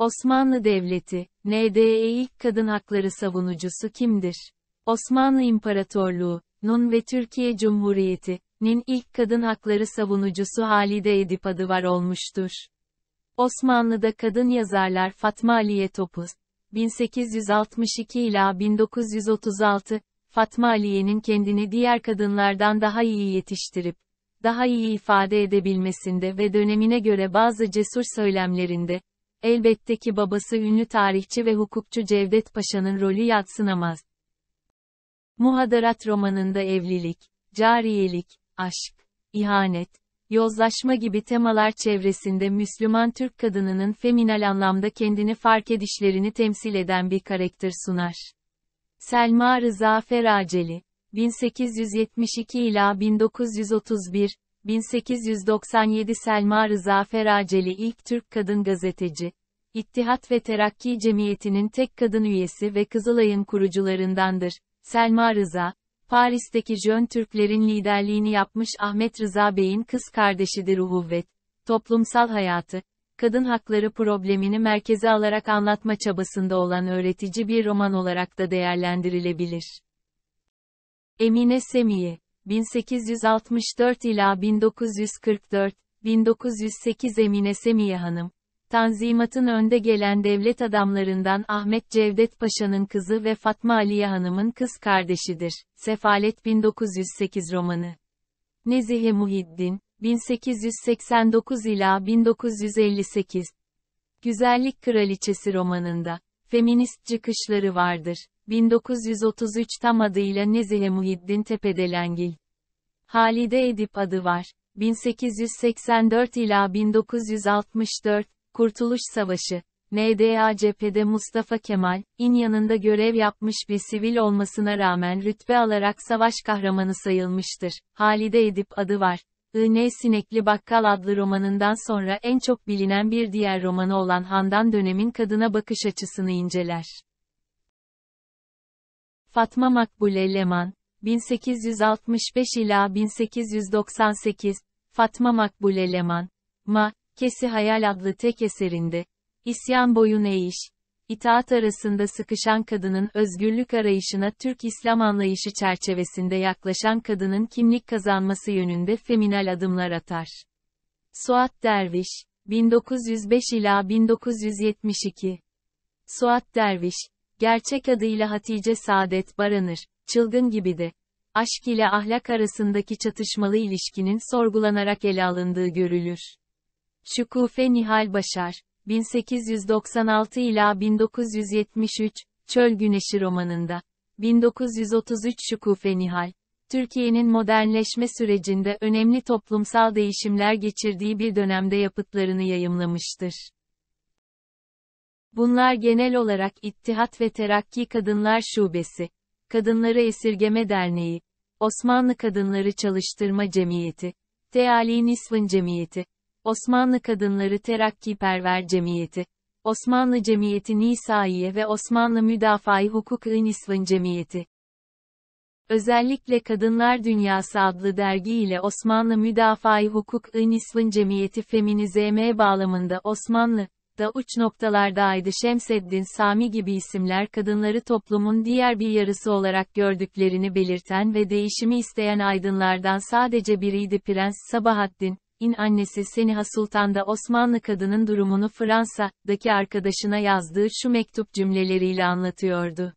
Osmanlı Devleti, NDE ilk kadın hakları savunucusu kimdir? Osmanlı İmparatorluğu, NUN ve Türkiye Cumhuriyeti, nin ilk kadın hakları savunucusu Halide Edip adı var olmuştur. Osmanlı'da kadın yazarlar Fatma Aliye Topuz, 1862 ila 1936, Fatma Aliye'nin kendini diğer kadınlardan daha iyi yetiştirip, daha iyi ifade edebilmesinde ve dönemine göre bazı cesur söylemlerinde, Elbette ki babası ünlü tarihçi ve hukukçu Cevdet Paşa'nın rolü yatsınamaz. Muhadarat romanında evlilik, cariyelik, aşk, ihanet, yozlaşma gibi temalar çevresinde Müslüman Türk kadınının feminal anlamda kendini fark edişlerini temsil eden bir karakter sunar. Selma Rıza Feraceli, 1872 ila 1931, 1897 Selma Rıza Feraceli ilk Türk kadın gazeteci. İttihat ve Terakki Cemiyeti'nin tek kadın üyesi ve Kızılay'ın kurucularındandır. Selma Rıza, Paris'teki Jön Türklerin liderliğini yapmış Ahmet Rıza Bey'in kız kardeşidir Uhuvvet. Toplumsal hayatı, kadın hakları problemini merkeze alarak anlatma çabasında olan öğretici bir roman olarak da değerlendirilebilir. Emine Semiye 1864 ila 1944, 1908 Emine Semiye Hanım, Tanzimat'ın önde gelen devlet adamlarından Ahmet Cevdet Paşa'nın kızı ve Fatma Aliye Hanım'ın kız kardeşidir. Sefalet 1908 romanı. Nezihe Muhiddin, 1889 ila 1958. Güzellik Kraliçesi romanında, feminist çıkışları vardır. 1933 tam adıyla Nezihe Muhiddin Tepedengil. Halide Edip adı var. 1884 ila 1964, Kurtuluş Savaşı, NDA cephede Mustafa Kemal, in yanında görev yapmış bir sivil olmasına rağmen rütbe alarak savaş kahramanı sayılmıştır. Halide Edip adı var. I.N. Sinekli Bakkal adlı romanından sonra en çok bilinen bir diğer romanı olan Handan dönemin kadına bakış açısını inceler. Fatma Makbule Leman, 1865 ila 1898, Fatma Makbul Eleman, Ma, Kesi Hayal adlı tek eserinde, İsyan boyun eğiş, itaat arasında sıkışan kadının özgürlük arayışına Türk İslam anlayışı çerçevesinde yaklaşan kadının kimlik kazanması yönünde feminal adımlar atar. Suat Derviş, 1905 ila 1972. Suat Derviş, gerçek adıyla Hatice Saadet Baranır, çılgın gibiydi. Aşk ile ahlak arasındaki çatışmalı ilişkinin sorgulanarak ele alındığı görülür. Şükufe Nihal Başar, 1896 ila 1973, Çöl Güneşi romanında, 1933 Şükufe Nihal, Türkiye'nin modernleşme sürecinde önemli toplumsal değişimler geçirdiği bir dönemde yapıtlarını yayımlamıştır. Bunlar genel olarak İttihat ve Terakki Kadınlar Şubesi, Kadınları Esirgeme Derneği, Osmanlı Kadınları Çalıştırma Cemiyeti, Teali Nisvın Cemiyeti, Osmanlı Kadınları Terakki Perver Cemiyeti, Osmanlı Cemiyeti Nisaiye ve Osmanlı Müdafai Hukuk-ı Nisvın Cemiyeti. Özellikle Kadınlar Dünyası adlı dergi ile Osmanlı Müdafai Hukuk-ı Nisvın Cemiyeti feminizeme bağlamında Osmanlı, Atatürk'te uç noktalardaydı Şemseddin Sami gibi isimler kadınları toplumun diğer bir yarısı olarak gördüklerini belirten ve değişimi isteyen aydınlardan sadece biriydi Prens Sabahattin, in annesi Seniha Sultan'da Osmanlı kadının durumunu Fransa'daki arkadaşına yazdığı şu mektup cümleleriyle anlatıyordu.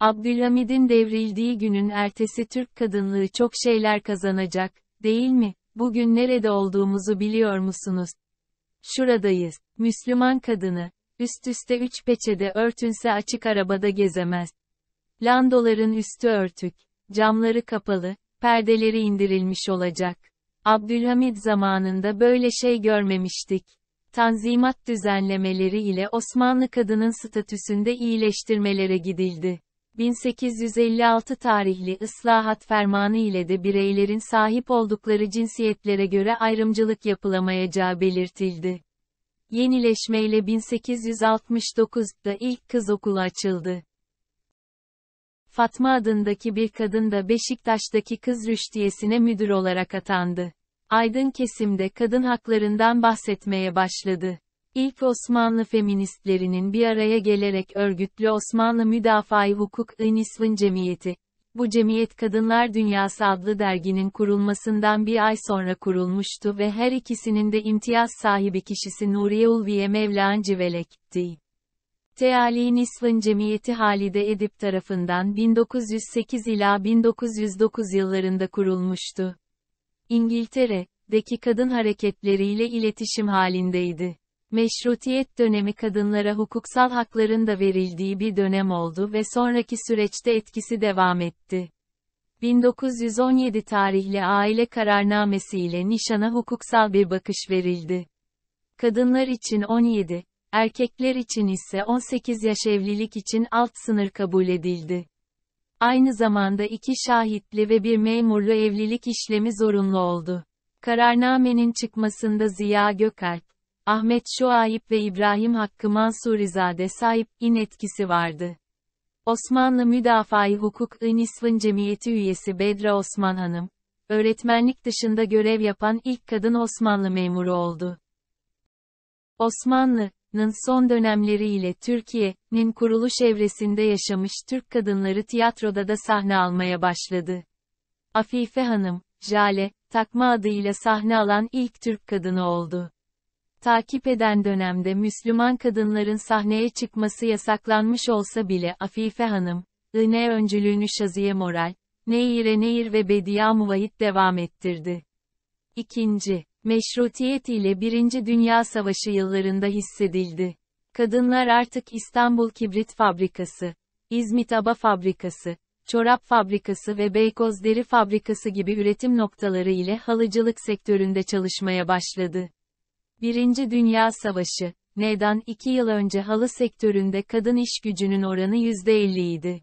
Abdülhamid'in devrildiği günün ertesi Türk kadınlığı çok şeyler kazanacak, değil mi? Bugün nerede olduğumuzu biliyor musunuz? Şuradayız. Müslüman kadını. Üst üste üç peçede örtünse açık arabada gezemez. Landoların üstü örtük. Camları kapalı, perdeleri indirilmiş olacak. Abdülhamid zamanında böyle şey görmemiştik. Tanzimat düzenlemeleri ile Osmanlı kadının statüsünde iyileştirmelere gidildi. 1856 tarihli ıslahat fermanı ile de bireylerin sahip oldukları cinsiyetlere göre ayrımcılık yapılamayacağı belirtildi. Yenileşmeyle 1869'da ilk kız okulu açıldı. Fatma adındaki bir kadın da Beşiktaş'taki kız rüştiyesine müdür olarak atandı. Aydın kesimde kadın haklarından bahsetmeye başladı. İlk Osmanlı feministlerinin bir araya gelerek örgütlü Osmanlı Müdafaa-i Hukuk İnisvın Cemiyeti, bu cemiyet Kadınlar Dünyası adlı derginin kurulmasından bir ay sonra kurulmuştu ve her ikisinin de imtiyaz sahibi kişisi Nuriye Ulviye Mevlan Civelek'ti. Teali Nisvın Cemiyeti Halide Edip tarafından 1908 ila 1909 yıllarında kurulmuştu. İngiltere, deki kadın hareketleriyle iletişim halindeydi. Meşrutiyet dönemi kadınlara hukuksal hakların da verildiği bir dönem oldu ve sonraki süreçte etkisi devam etti. 1917 tarihli aile kararnamesi ile nişana hukuksal bir bakış verildi. Kadınlar için 17, erkekler için ise 18 yaş evlilik için alt sınır kabul edildi. Aynı zamanda iki şahitli ve bir memurlu evlilik işlemi zorunlu oldu. Kararnamenin çıkmasında Ziya Gökalp, Ahmet Şuayip ve İbrahim Hakkı Mansurizade in etkisi vardı. Osmanlı Müdafai Hukuk İnisvın Cemiyeti üyesi Bedra Osman Hanım, öğretmenlik dışında görev yapan ilk kadın Osmanlı memuru oldu. Osmanlı'nın son dönemleri ile Türkiye'nin kuruluş evresinde yaşamış Türk kadınları tiyatroda da sahne almaya başladı. Afife Hanım, Jale, takma adıyla sahne alan ilk Türk kadını oldu takip eden dönemde Müslüman kadınların sahneye çıkması yasaklanmış olsa bile Afife Hanım, INE öncülüğünü Şaziye Moral, Neyire Neyir ve Bediye Muvahit devam ettirdi. 2. Meşrutiyet ile Birinci Dünya Savaşı yıllarında hissedildi. Kadınlar artık İstanbul Kibrit Fabrikası, İzmit Aba Fabrikası, Çorap Fabrikası ve Beykoz Deri Fabrikası gibi üretim noktaları ile halıcılık sektöründe çalışmaya başladı. 1. Dünya Savaşı, neden 2 yıl önce halı sektöründe kadın iş gücünün oranı %50 idi.